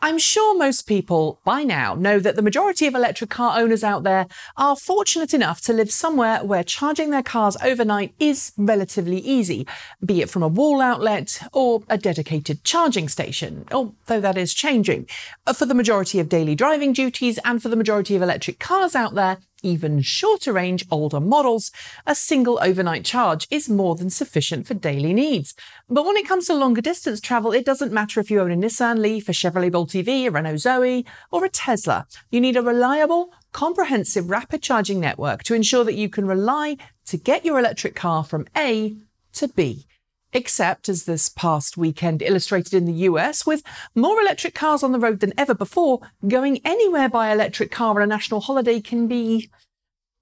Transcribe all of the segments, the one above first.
I'm sure most people by now know that the majority of electric car owners out there are fortunate enough to live somewhere where charging their cars overnight is relatively easy, be it from a wall outlet or a dedicated charging station, although that is changing. For the majority of daily driving duties and for the majority of electric cars out there, even shorter range older models, a single overnight charge is more than sufficient for daily needs. But when it comes to longer distance travel, it doesn't matter if you own a Nissan Leaf, a Chevrolet Bolt EV, a Renault Zoe, or a Tesla. You need a reliable, comprehensive rapid charging network to ensure that you can rely to get your electric car from A to B. Except, as this past weekend illustrated in the US, with more electric cars on the road than ever before, going anywhere by electric car on a national holiday can be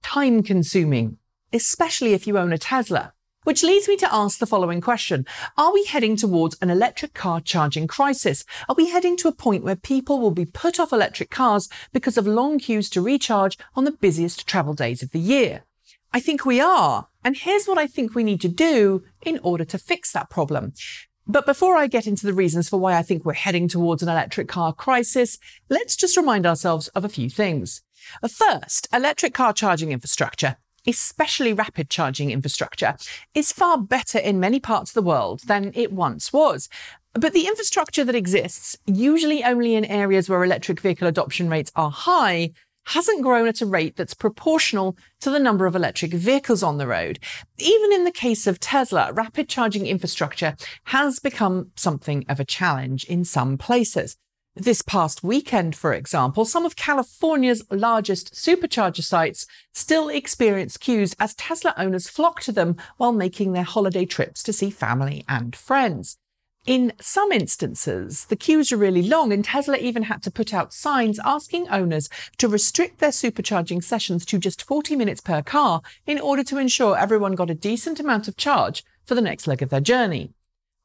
time consuming, especially if you own a Tesla. Which leads me to ask the following question. Are we heading towards an electric car charging crisis? Are we heading to a point where people will be put off electric cars because of long queues to recharge on the busiest travel days of the year? I think we are. And here's what I think we need to do in order to fix that problem. But before I get into the reasons for why I think we're heading towards an electric car crisis, let's just remind ourselves of a few things. First, electric car charging infrastructure, especially rapid charging infrastructure, is far better in many parts of the world than it once was. But the infrastructure that exists, usually only in areas where electric vehicle adoption rates are high, hasn't grown at a rate that's proportional to the number of electric vehicles on the road. Even in the case of Tesla, rapid charging infrastructure has become something of a challenge in some places. This past weekend, for example, some of California's largest supercharger sites still experience queues as Tesla owners flock to them while making their holiday trips to see family and friends. In some instances, the queues are really long, and Tesla even had to put out signs asking owners to restrict their supercharging sessions to just 40 minutes per car in order to ensure everyone got a decent amount of charge for the next leg of their journey.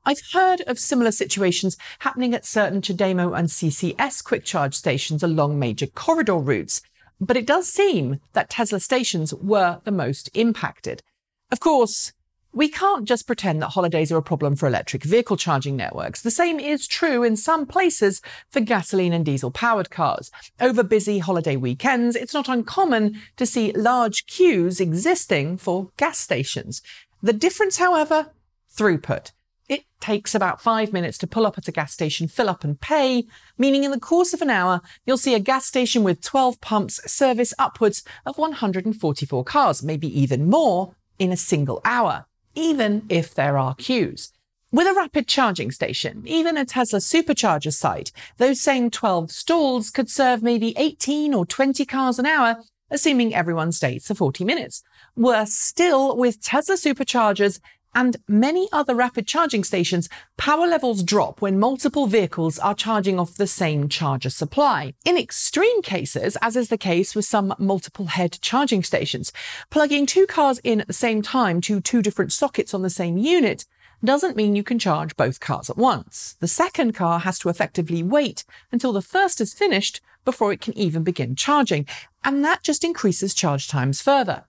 I've heard of similar situations happening at certain Chademo and CCS quick charge stations along major corridor routes, but it does seem that Tesla stations were the most impacted. Of course, we can't just pretend that holidays are a problem for electric vehicle charging networks. The same is true in some places for gasoline and diesel powered cars. Over busy holiday weekends, it's not uncommon to see large queues existing for gas stations. The difference, however, throughput. It takes about five minutes to pull up at a gas station, fill up and pay, meaning in the course of an hour, you'll see a gas station with 12 pumps service upwards of 144 cars, maybe even more in a single hour even if there are queues. With a rapid charging station, even a Tesla supercharger site, those same 12 stalls could serve maybe 18 or 20 cars an hour, assuming everyone stays for 40 minutes. Worse still, with Tesla superchargers, and many other rapid charging stations, power levels drop when multiple vehicles are charging off the same charger supply. In extreme cases, as is the case with some multiple head charging stations, plugging two cars in at the same time to two different sockets on the same unit doesn't mean you can charge both cars at once. The second car has to effectively wait until the first is finished before it can even begin charging, and that just increases charge times further.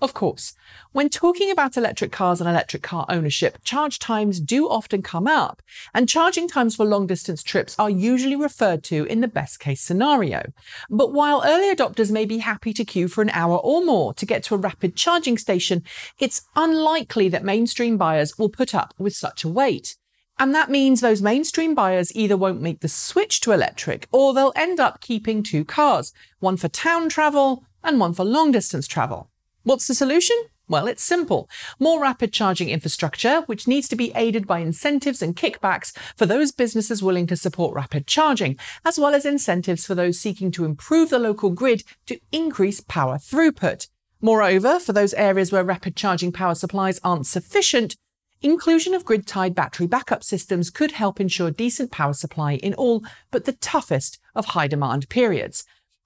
Of course, when talking about electric cars and electric car ownership, charge times do often come up, and charging times for long distance trips are usually referred to in the best case scenario. But while early adopters may be happy to queue for an hour or more to get to a rapid charging station, it's unlikely that mainstream buyers will put up with such a wait. And that means those mainstream buyers either won't make the switch to electric or they'll end up keeping two cars, one for town travel and one for long distance travel. What's the solution? Well, it's simple. More rapid charging infrastructure, which needs to be aided by incentives and kickbacks for those businesses willing to support rapid charging, as well as incentives for those seeking to improve the local grid to increase power throughput. Moreover, for those areas where rapid charging power supplies aren't sufficient, inclusion of grid tied battery backup systems could help ensure decent power supply in all but the toughest of high demand periods.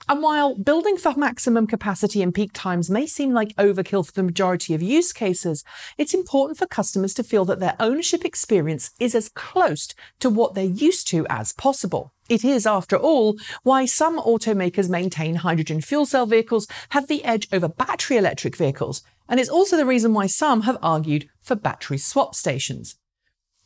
And while building for maximum capacity in peak times may seem like overkill for the majority of use cases, it's important for customers to feel that their ownership experience is as close to what they're used to as possible. It is, after all, why some automakers maintain hydrogen fuel cell vehicles have the edge over battery electric vehicles, and it's also the reason why some have argued for battery swap stations.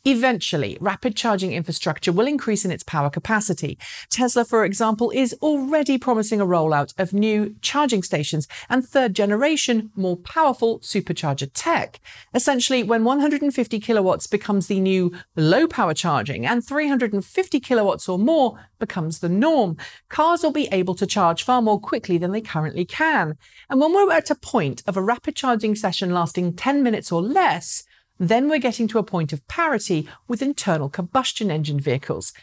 Eventually, rapid charging infrastructure will increase in its power capacity. Tesla, for example, is already promising a rollout of new charging stations and third generation, more powerful supercharger tech. Essentially, when 150 kilowatts becomes the new low power charging and 350 kilowatts or more becomes the norm, cars will be able to charge far more quickly than they currently can. And when we're at a point of a rapid charging session lasting 10 minutes or less, then we're getting to a point of parity with internal combustion engine vehicles.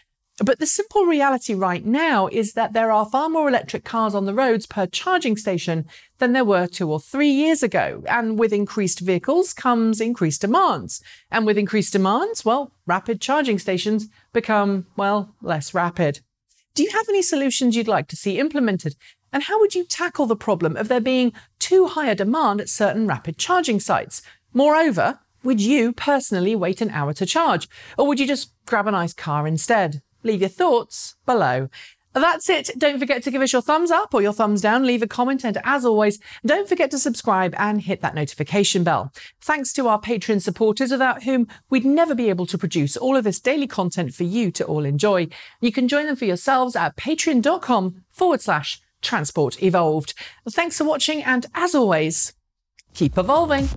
But the simple reality right now is that there are far more electric cars on the roads per charging station than there were two or three years ago. And with increased vehicles comes increased demands. And with increased demands, well, rapid charging stations become, well, less rapid. Do you have any solutions you'd like to see implemented? And how would you tackle the problem of there being too high a demand at certain rapid charging sites? Moreover, would you personally wait an hour to charge? Or would you just grab a nice car instead? Leave your thoughts below. That's it. Don't forget to give us your thumbs up or your thumbs down, leave a comment, and as always, don't forget to subscribe and hit that notification bell. Thanks to our Patreon supporters, without whom we'd never be able to produce all of this daily content for you to all enjoy. You can join them for yourselves at patreon.com forward slash transport evolved. Thanks for watching, and as always, keep evolving.